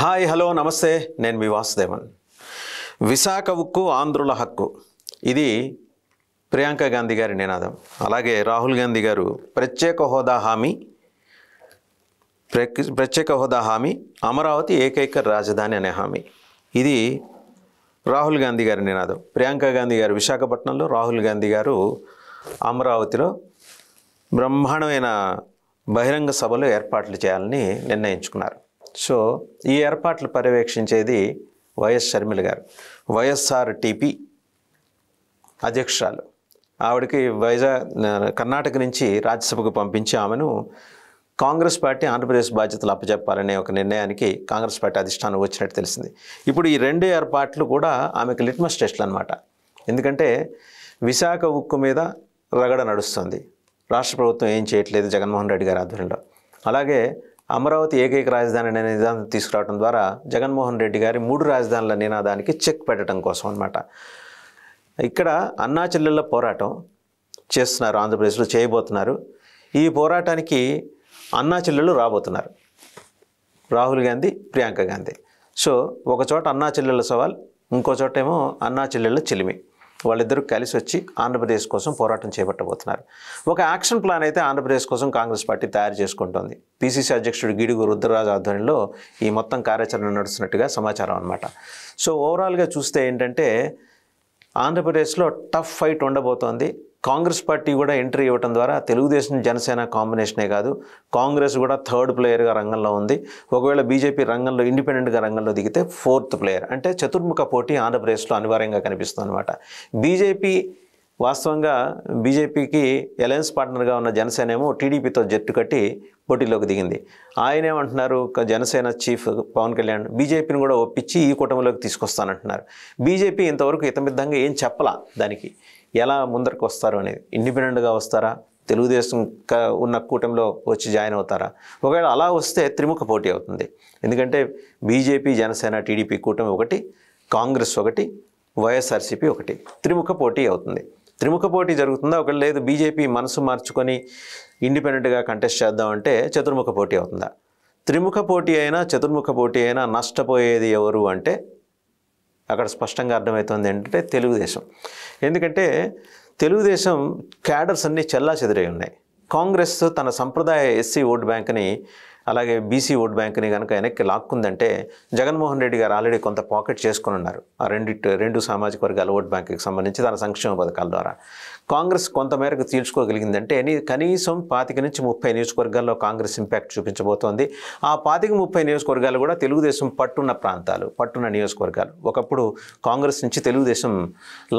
hi hello నమస్తే నేను మీ వాసుదేవన్ విశాఖ ఉక్కు ఆంధ్రుల హక్కు ఇది ప్రియాంక గాంధీ గారి నినాదం అలాగే రాహుల్ గాంధీ గారు ప్రత్యేక హోదా హామీ ప్రత్యేక హోదా హామీ అమరావతి ఏకైక రాజధాని అనే హామీ ఇది రాహుల్ గాంధీ గారి నినాదం ప్రియాంక గాంధీ గారు విశాఖపట్నంలో రాహుల్ గాంధీ గారు అమరావతిలో బ్రహ్మాండమైన బహిరంగ సభలు ఏర్పాట్లు చేయాలని నిర్ణయించుకున్నారు సో ఈ ఏర్పాట్లు పర్యవేక్షించేది వైఎస్ షర్మిల గారు వైఎస్ఆర్ టీపీ అధ్యక్షురాలు ఆవిడకి వైజాగ్ కర్ణాటక నుంచి రాజ్యసభకు పంపించి ఆమెను కాంగ్రెస్ పార్టీ ఆంధ్రప్రదేశ్ బాధ్యతలు అప్పచెప్పాలనే ఒక నిర్ణయానికి కాంగ్రెస్ పార్టీ అధిష్టానం వచ్చినట్టు తెలిసింది ఇప్పుడు ఈ రెండు ఏర్పాట్లు కూడా ఆమెకు లిట్మస్ టెస్ట్లు అనమాట ఎందుకంటే విశాఖ ఉక్కు మీద రగడ నడుస్తుంది రాష్ట్ర ప్రభుత్వం ఏం చేయట్లేదు జగన్మోహన్ రెడ్డి గారి ఆధ్వర్యంలో అలాగే అమరావతి ఏకైక రాజధాని అనే నిదానం తీసుకురావడం ద్వారా జగన్మోహన్ రెడ్డి గారి మూడు రాజధానుల నినాదానికి చెక్ పెట్టడం కోసం అనమాట ఇక్కడ అన్నా చెల్లెళ్ళ పోరాటం చేస్తున్నారు ఆంధ్రప్రదేశ్లో చేయబోతున్నారు ఈ పోరాటానికి అన్నా చెల్లెళ్ళు రాబోతున్నారు రాహుల్ గాంధీ ప్రియాంక గాంధీ సో ఒక చోట అన్నా చెల్లెళ్ళ సవాల్ ఇంకో చోట ఏమో అన్నా చెల్లెళ్ళ చిలిమి వాళ్ళిద్దరూ కలిసి వచ్చి ఆంధ్రప్రదేశ్ కోసం పోరాటం చేపట్టబోతున్నారు ఒక యాక్షన్ ప్లాన్ అయితే ఆంధ్రప్రదేశ్ కోసం కాంగ్రెస్ పార్టీ తయారు చేసుకుంటోంది పీసీసీ అధ్యక్షుడు గిడుగు రుద్రరాజు ఆధ్వర్యంలో ఈ మొత్తం కార్యాచరణ నడుస్తున్నట్టుగా సమాచారం అనమాట సో ఓవరాల్గా చూస్తే ఏంటంటే ఆంధ్రప్రదేశ్లో టఫ్ ఫైట్ ఉండబోతోంది కాంగ్రెస్ పార్టీ కూడా ఎంట్రీ ఇవ్వడం ద్వారా తెలుగుదేశం జనసేన కాంబినేషనే కాదు కాంగ్రెస్ కూడా థర్డ్ ప్లేయర్గా రంగంలో ఉంది ఒకవేళ బీజేపీ రంగంలో ఇండిపెండెంట్గా రంగంలో దిగితే ఫోర్త్ ప్లేయర్ అంటే చతుర్ముఖ పోటీ ఆంధ్రప్రదేశ్లో అనివార్యంగా కనిపిస్తుంది అనమాట బీజేపీ వాస్తవంగా బీజేపీకి ఎలయన్స్ పార్ట్నర్గా ఉన్న జనసేన ఏమో టీడీపీతో జట్టు కట్టి పోటీలోకి దిగింది ఆయన ఏమంటున్నారు జనసేన చీఫ్ పవన్ కళ్యాణ్ బీజేపీని కూడా ఒప్పించి ఈ కూటమిలోకి తీసుకొస్తానంటున్నారు బీజేపీ ఇంతవరకు హితమిద్దంగా ఏం చెప్పలా దానికి ఎలా ముందరకు వస్తారు అనేది ఇండిపెండెంట్గా వస్తారా తెలుగుదేశం ఉన్న కూటమిలో వచ్చి జాయిన్ అవుతారా ఒకవేళ అలా వస్తే త్రిముఖ పోటీ అవుతుంది ఎందుకంటే బీజేపీ జనసేన టీడీపీ కూటమి ఒకటి కాంగ్రెస్ ఒకటి వైఎస్ఆర్సీపీ ఒకటి త్రిముఖ పోటీ అవుతుంది త్రిముఖ పోటీ జరుగుతుందా ఒకవేళ లేదు బీజేపీ మనసు మార్చుకొని ఇండిపెండెంట్గా కంటెస్ట్ చేద్దామంటే చతుర్ముఖ పోటీ అవుతుందా త్రిముఖ పోటీ అయినా చతుర్ముఖ పోటీ అయినా నష్టపోయేది ఎవరు అంటే అక్కడ స్పష్టంగా అర్థమవుతుంది ఏంటంటే తెలుగుదేశం ఎందుకంటే తెలుగుదేశం క్యాడర్స్ అన్నీ చెల్లా చెదిరై ఉన్నాయి కాంగ్రెస్ తన సంప్రదాయ ఎస్సీ ఓట్ బ్యాంక్ని అలాగే బీసీ ఓట్ బ్యాంక్ని కనుక వెనక్కి లాక్కుందంటే జగన్మోహన్ రెడ్డి గారు ఆల్రెడీ కొంత పాకెట్ చేసుకుని ఉన్నారు ఆ రెండు రెండు సామాజిక వర్గాల ఓట్ బ్యాంక్కి సంబంధించి తన సంక్షేమ పథకాల ద్వారా కాంగ్రెస్ కొంతమేరకు తీర్చుకోగలిగిందంటే కనీసం పాతిక నుంచి ముప్పై నియోజకవర్గాల్లో కాంగ్రెస్ ఇంపాక్ట్ చూపించబోతోంది ఆ పాతిక ముప్పై నియోజకవర్గాలు కూడా తెలుగుదేశం పట్టున్న ప్రాంతాలు పట్టున్న నియోజకవర్గాలు ఒకప్పుడు కాంగ్రెస్ నుంచి తెలుగుదేశం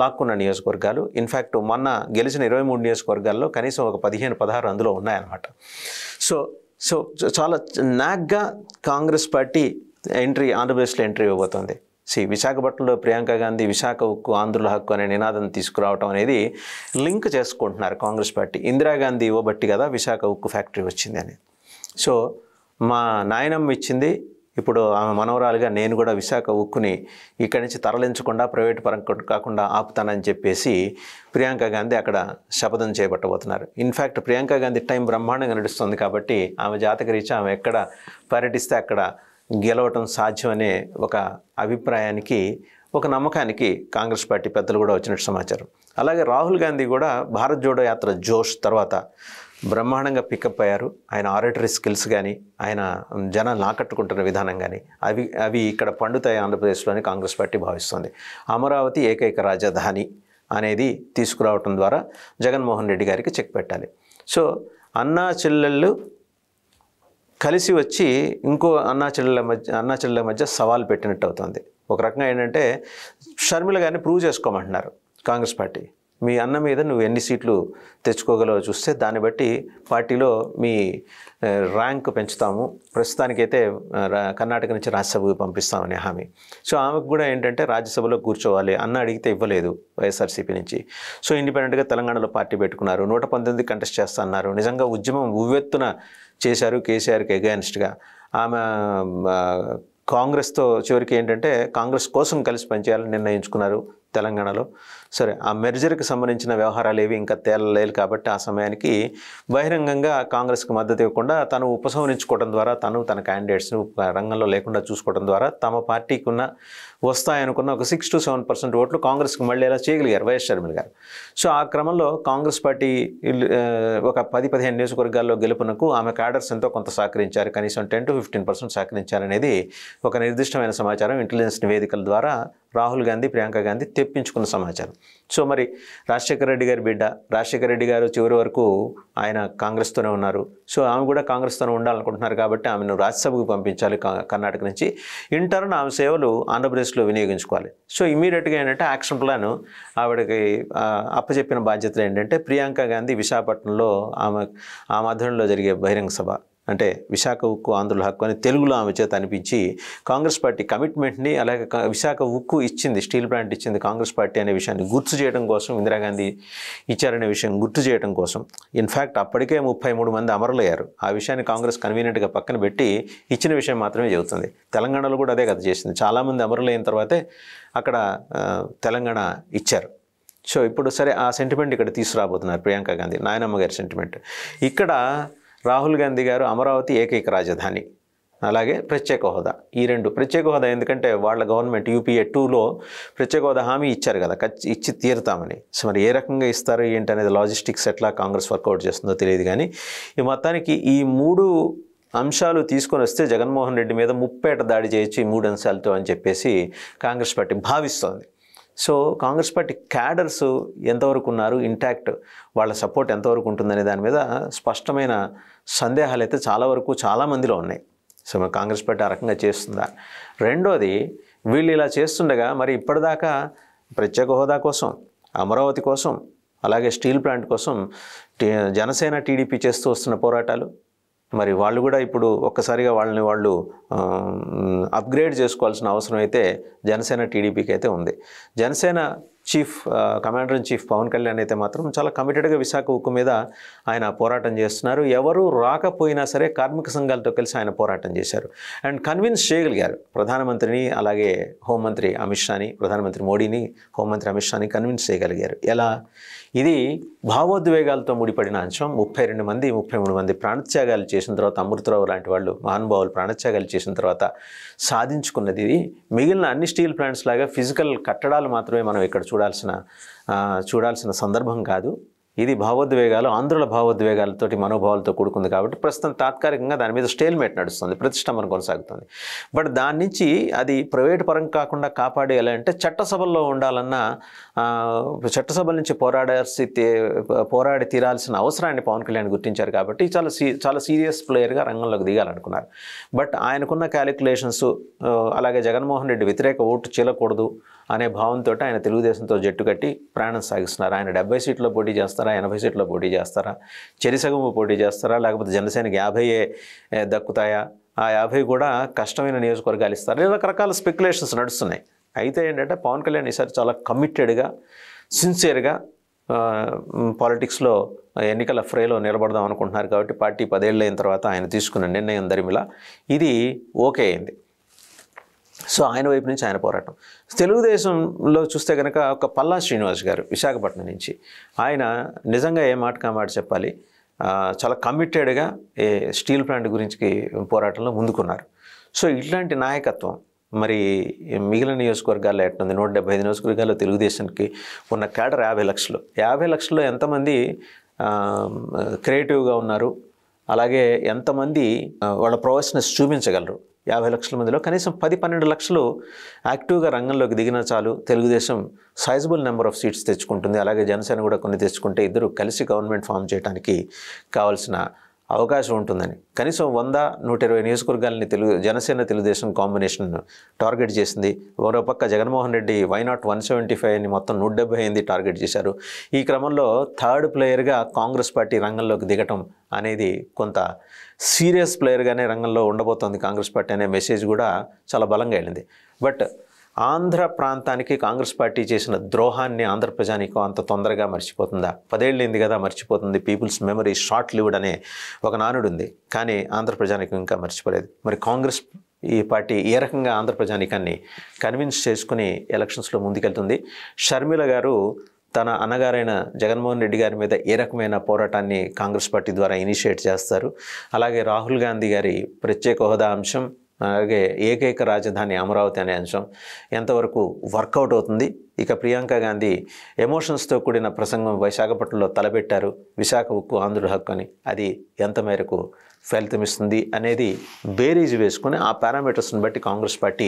లాక్కున్న నియోజకవర్గాలు ఇన్ఫ్యాక్ట్ మొన్న గెలిచిన ఇరవై మూడు నియోజకవర్గాల్లో కనీసం ఒక పదిహేను పదహారు అందులో ఉన్నాయన్నమాట సో సో చాలా నాగ్గా కాంగ్రెస్ పార్టీ ఎంట్రీ ఆంధ్రప్రదేశ్లో ఎంట్రీ ఇవ్వబోతోంది సి విశాఖపట్నంలో ప్రియాంక గాంధీ విశాఖ ఉక్కు ఆంధ్రుల హక్కు అనే నినాదం తీసుకురావడం అనేది లింక్ చేసుకుంటున్నారు కాంగ్రెస్ పార్టీ ఇందిరాగాంధీ ఇవ్వబట్టి కదా విశాఖ ఉక్కు ఫ్యాక్టరీ వచ్చింది అని సో మా నాయనమ్మ ఇచ్చింది ఇప్పుడు ఆమె మనవరాలుగా నేను కూడా విశాఖ ఉక్కుని ఇక్కడి నుంచి తరలించకుండా ప్రైవేట్ పరం కాకుండా ఆపుతానని చెప్పేసి ప్రియాంక గాంధీ అక్కడ శపథం చేపట్టబోతున్నారు ఇన్ఫ్యాక్ట్ ప్రియాంక గాంధీ టైం బ్రహ్మాండంగా నడుస్తుంది కాబట్టి ఆమె జాతక రీత్యా ఆమె ఎక్కడ పర్యటిస్తే అక్కడ గెలవటం సాధ్యమనే ఒక అభిప్రాయానికి ఒక నమ్మకానికి కాంగ్రెస్ పార్టీ పెద్దలు కూడా వచ్చినట్టు సమాచారం అలాగే రాహుల్ గాంధీ కూడా భారత్ జోడో యాత్ర జోష్ తర్వాత బ్రహ్మాండంగా పికప్ అయ్యారు ఆయన ఆరేటరీ స్కిల్స్ కానీ ఆయన జనాలను ఆకట్టుకుంటున్న విధానం కానీ అవి అవి ఇక్కడ పండుతాయి ఆంధ్రప్రదేశ్లోని కాంగ్రెస్ పార్టీ భావిస్తుంది అమరావతి ఏకైక రాజధాని అనేది తీసుకురావటం ద్వారా జగన్మోహన్ రెడ్డి గారికి చెక్ పెట్టాలి సో అన్నా చెల్లెళ్ళు కలిసి వచ్చి ఇంకో అన్నా చెల్లెల మధ్య అన్నా చెల్లెల మధ్య సవాల్ పెట్టినట్టు అవుతుంది ఒక రకంగా ఏంటంటే షర్మిల గారిని ప్రూవ్ చేసుకోమంటున్నారు కాంగ్రెస్ పార్టీ మీ అన్న మీద నువ్వు ఎన్ని సీట్లు తెచ్చుకోగలవో చూస్తే దాన్ని బట్టి పార్టీలో మీ ర్యాంక్ పెంచుతాము ప్రస్తుతానికైతే కర్ణాటక నుంచి రాజ్యసభకు పంపిస్తామని హామీ సో ఆమెకు కూడా ఏంటంటే రాజ్యసభలో కూర్చోవాలి అన్న అడిగితే ఇవ్వలేదు వైఎస్ఆర్సీపీ నుంచి సో ఇండిపెండెంట్గా తెలంగాణలో పార్టీ పెట్టుకున్నారు నూట పంతొమ్మిది కంటెస్ట్ చేస్తా అన్నారు నిజంగా ఉద్యమం ఉవ్వెత్తున చేశారు కేసీఆర్కి అగేన్స్ట్గా ఆమె కాంగ్రెస్తో చివరికి ఏంటంటే కాంగ్రెస్ కోసం కలిసి పనిచేయాలని నిర్ణయించుకున్నారు తెలంగాణలో సరే ఆ మెర్జర్కి సంబంధించిన వ్యవహారాలు ఏవి ఇంకా తేలలేదు కాబట్టి ఆ సమయానికి బహిరంగంగా కాంగ్రెస్కి మద్దతు ఇవ్వకుండా తను ఉపసంహరించుకోవడం ద్వారా తను తన క్యాండిడేట్స్ని రంగంలో లేకుండా చూసుకోవడం ద్వారా తమ పార్టీకి ఉన్న వస్తాయనుకున్న ఒక సిక్స్ టు సెవెన్ పర్సెంట్ ఓట్లు కాంగ్రెస్కి మళ్ళీ ఎలా చేయగలిగారు వైఎస్ షర్మిల గారు సో ఆ క్రమంలో కాంగ్రెస్ పార్టీ ఒక పది పదిహేను నియోజకవర్గాల్లో గెలుపునకు ఆమె క్యాడర్స్ ఎంతో కొంత సహకరించారు కనీసం టెన్ టు ఫిఫ్టీన్ పర్సెంట్ సహకరించారనేది ఒక నిర్దిష్టమైన సమాచారం ఇంటెలిజెన్స్ నివేదికల ద్వారా రాహుల్ గాంధీ ప్రియాంక గాంధీ తెప్పించుకున్న సమాచారం సో మరి రాజశేఖర రెడ్డి గారి బిడ్డ రాజశేఖర రెడ్డి గారు చివరి వరకు ఆయన కాంగ్రెస్తోనే ఉన్నారు సో ఆమె కూడా కాంగ్రెస్తోనే ఉండాలనుకుంటున్నారు కాబట్టి ఆమెను రాజ్యసభకు పంపించాలి కర్ణాటక నుంచి ఇంటర్న్ ఆమె సేవలు ఆంధ్రప్రదేశ్లో వినియోగించుకోవాలి సో ఇమీడియట్గా ఏంటంటే యాక్షన్ ప్లాన్ ఆవిడకి అప్పచెప్పిన బాధ్యతలు ఏంటంటే ప్రియాంక గాంధీ విశాఖపట్నంలో ఆమె ఆమె ఆధ్వర్యంలో జరిగే బహిరంగ సభ అంటే విశాఖ ఉక్కు ఆంధ్రుల హక్కు అని తెలుగులో ఆమె చేత అనిపించి కాంగ్రెస్ పార్టీ కమిట్మెంట్ని అలాగే విశాఖ ఉక్కు ఇచ్చింది స్టీల్ ప్లాంట్ ఇచ్చింది కాంగ్రెస్ పార్టీ అనే విషయాన్ని గుర్తు చేయడం కోసం ఇందిరాగాంధీ ఇచ్చారనే విషయం గుర్తు చేయడం కోసం ఇన్ఫ్యాక్ట్ అప్పటికే ముప్పై మూడు మంది అమరులయ్యారు ఆ విషయాన్ని కాంగ్రెస్ కన్వీనియంట్గా పక్కన పెట్టి ఇచ్చిన విషయం మాత్రమే చెబుతుంది తెలంగాణలో కూడా అదే కథ చేసింది చాలామంది అమరులైన తర్వాతే అక్కడ తెలంగాణ ఇచ్చారు సో ఇప్పుడు సరే ఆ సెంటిమెంట్ ఇక్కడ తీసుకురాబోతున్నారు ప్రియాంక గాంధీ నాయనమ్మ గారి సెంటిమెంట్ ఇక్కడ రాహుల్ గాంధీ గారు అమరావతి ఏకైక రాజధాని అలాగే ప్రత్యేక హోదా ఈ రెండు ప్రత్యేక హోదా ఎందుకంటే వాళ్ళ గవర్నమెంట్ యూపీఏ టూలో ప్రత్యేక హోదా హామీ ఇచ్చారు కదా ఖచ్చి ఇచ్చి తీరుతామని సో మరి ఏ రకంగా ఇస్తారు ఏంటి అనేది లాజిస్టిక్స్ ఎట్లా కాంగ్రెస్ వర్కౌట్ చేస్తుందో తెలియదు కానీ ఈ మొత్తానికి ఈ మూడు అంశాలు తీసుకొని వస్తే జగన్మోహన్ రెడ్డి మీద ముప్పేట దాడి చేయొచ్చు ఈ మూడు అంశాలతో అని చెప్పేసి కాంగ్రెస్ పార్టీ భావిస్తోంది సో కాంగ్రెస్ పార్టీ క్యాడర్స్ ఎంతవరకు ఉన్నారు ఇంటాక్ట్ వాళ్ళ సపోర్ట్ ఎంతవరకు ఉంటుందనే దాని మీద స్పష్టమైన సందేహాలు అయితే చాలా వరకు చాలామందిలో ఉన్నాయి సో కాంగ్రెస్ పార్టీ ఆ రకంగా చేస్తుందా రెండోది వీళ్ళు ఇలా చేస్తుండగా మరి ఇప్పటిదాకా ప్రత్యేక హోదా కోసం అమరావతి కోసం అలాగే స్టీల్ ప్లాంట్ కోసం జనసేన టీడీపీ చేస్తూ వస్తున్న పోరాటాలు మరి వాళ్ళు కూడా ఇప్పుడు ఒక్కసారిగా వాళ్ళని వాళ్ళు అప్గ్రేడ్ చేసుకోవాల్సిన అవసరం అయితే జనసేన టీడీపీకి అయితే ఉంది Janasena chief commander in chief Pawan Kalyan అయితే మాత్రం చాలా కమిటెడ్గా విశాఖ ఉక్కు మీద ఆయన పోరాటం చేస్తున్నారు ఎవరు రాకపోయినా సరే కార్మిక సంఘాలతో కలిసి ఆయన పోరాటం చేశారు అండ్ కన్విన్స్ చేయగలిగారు ప్రధానమంత్రిని అలాగే హోంమంత్రి అమిత్ షాని ప్రధానమంత్రి మోడీని హోంమంత్రి అమిత్ షాని కన్విన్స్ చేయగలిగారు ఎలా ఇది భావోద్వేగాలతో ముడిపడిన అంశం ముప్పై రెండు మంది ముప్పై మూడు మంది ప్రాణత్యాగాలు చేసిన తర్వాత అమృతరావు లాంటి వాళ్ళు మహానుభావులు ప్రాణత్యాగాలు చేసిన తర్వాత సాధించుకున్నది ఇది మిగిలిన అన్ని స్టీల్ ప్లాంట్స్ లాగా ఫిజికల్ కట్టడాలు మాత్రమే మనం ఇక్కడ చూడాలి చూడాల్సిన చూడాల్సిన సందర్భం కాదు ఇది భావోద్వేగాలు ఆంధ్రుల భావోద్వేగాలతోటి మనోభావాలతో కూడుకుంది కాబట్టి ప్రస్తుతం తాత్కాలికంగా దాని మీద స్టేల్మేట్ నడుస్తుంది ప్రతిష్టంభన కొనసాగుతుంది బట్ దాని నుంచి అది ప్రైవేట్ పరం కాకుండా కాపాడేయాలి అంటే చట్టసభల్లో ఉండాలన్న చట్టసభల నుంచి పోరాడాల్సి పోరాడి తీరాల్సిన అవసరాన్ని పవన్ కళ్యాణ్ గుర్తించారు కాబట్టి చాలా సీ చాలా సీరియస్ ప్లేయర్గా రంగంలోకి దిగాలనుకున్నారు బట్ ఆయనకున్న క్యాలిక్యులేషన్స్ అలాగే జగన్మోహన్ రెడ్డి వ్యతిరేక ఓటు చీలకూడదు అనే భావంతో ఆయన తెలుగుదేశంతో జట్టు కట్టి ప్రయాణం సాగిస్తున్నారు ఆయన డెబ్బై సీట్లో పోటీ చేస్తారా ఎనభై సీట్లో పోటీ చేస్తారా చెరిసగము పోటీ చేస్తారా లేకపోతే జనసేనకి యాభై దక్కుతాయా ఆ యాభై కూడా కష్టమైన నియోజకవర్గాలు ఇస్తారు రకరకాల స్పెక్యులేషన్స్ నడుస్తున్నాయి అయితే ఏంటంటే పవన్ కళ్యాణ్ ఈసారి చాలా కమిటెడ్గా సిన్సియర్గా పాలిటిక్స్లో ఎన్నికల ఫ్రేలో నిలబడదాం అనుకుంటున్నారు కాబట్టి పార్టీ పదేళ్ళు అయిన తర్వాత ఆయన తీసుకున్న నిర్ణయం దరిమిలా ఇది ఓకే అయింది సో ఆయన వైపు నుంచి ఆయన పోరాటం తెలుగుదేశంలో చూస్తే కనుక ఒక పల్లా శ్రీనివాస్ గారు విశాఖపట్నం నుంచి ఆయన నిజంగా ఏ మాట కామాట చెప్పాలి చాలా కమిటెడ్గా ఏ స్టీల్ ప్లాంట్ గురించి పోరాటంలో ముందుకున్నారు సో ఇట్లాంటి నాయకత్వం మరి మిగిలిన నియోజకవర్గాల్లో ఎట్టుంది నూట డెబ్బై ఐదు నియోజకవర్గాల్లో తెలుగుదేశానికి ఉన్న కేడర్ యాభై లక్షలు యాభై లక్షల్లో ఎంతమంది క్రియేటివ్గా ఉన్నారు అలాగే ఎంతమంది వాళ్ళ ప్రొఫెషనల్స్ చూపించగలరు యాభై లక్షల మందిలో కనీసం పది పన్నెండు లక్షలు యాక్టివ్గా రంగంలోకి దిగిన చాలు Telugu Desam sizable number of seats తెచ్చుకుంటుంది అలాగే జనసేన కూడా కొన్ని తెచ్చుకుంటే ఇద్దరు కలిసి గవర్నమెంట్ ఫామ్ చేయడానికి కావాల్సిన అవకాశం ఉంటుందని కనీసం వంద నూట ఇరవై నియోజకవర్గాలని తెలుగు జనసేన తెలుగుదేశం కాంబినేషన్ టార్గెట్ చేసింది పక్క Jaganmohan Reddy why not one seventy five అని మొత్తం నూట డెబ్బై ఎనిమిది టార్గెట్ చేశారు ఈ క్రమంలో థర్డ్ ప్లేయర్గా కాంగ్రెస్ పార్టీ రంగంలోకి దిగటం అనేది కొంత సీరియస్ ప్లేయర్గానే రంగంలో ఉండబోతోంది కాంగ్రెస్ పార్టీ అనే మెసేజ్ కూడా చాలా బలంగా వెళ్ళింది బట్ ఆంధ్ర ప్రాంతానికి కాంగ్రెస్ పార్టీ చేసిన ద్రోహాన్ని ఆంధ్ర ప్రజానికి అంత తొందరగా మర్చిపోతుందా పదేళ్ళింది కదా మర్చిపోతుంది పీపుల్స్ మెమరీ షార్ట్ లివ్డ్ అనే ఒక నానుడు ఉంది కానీ ఆంధ్ర ప్రజానికి ఇంకా మర్చిపోలేదు మరి కాంగ్రెస్ ఈ పార్టీ ఏ రకంగా ఆంధ్ర ప్రజానికాన్ని కన్విన్స్ చేసుకుని ఎలక్షన్స్లో ముందుకెళ్తుంది షర్మిల గారు తన అన్నగారైన జగన్మోహన్ రెడ్డి గారి మీద ఏ రకమైన పోరాటాన్ని కాంగ్రెస్ పార్టీ ద్వారా ఇనిషియేట్ చేస్తారు అలాగే రాహుల్ గాంధీ గారి ప్రత్యేక హోదా అంశం అలాగే ఏకైక రాజధాని అమరావతి అనే అంశం ఎంతవరకు వర్కౌట్ అవుతుంది ఇక ప్రియాంక గాంధీ ఎమోషన్స్తో కూడిన ప్రసంగం విశాఖపట్నంలో తలపెట్టారు విశాఖ ఉక్కు ఆంధ్రుడు హక్కు అని అది ఎంత మేరకు ఫలితమిస్తుంది అనేది బేరీజ్ వేసుకుని ఆ పారామీటర్స్ని బట్టి కాంగ్రెస్ పార్టీ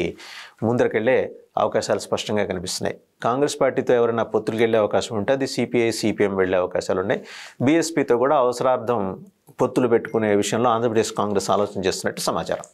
ముందరకెళ్ళే అవకాశాలు స్పష్టంగా కనిపిస్తున్నాయి కాంగ్రెస్ పార్టీతో ఎవరైనా పొత్తులకు వెళ్ళే అవకాశం ఉంటే అది సిపిఐ సిపిఎం వెళ్ళే అవకాశాలు ఉన్నాయి బీఎస్పీతో కూడా అవసరార్థం పొత్తులు పెట్టుకునే విషయంలో ఆంధ్రప్రదేశ్ కాంగ్రెస్ ఆలోచన చేస్తున్నట్టు సమాచారం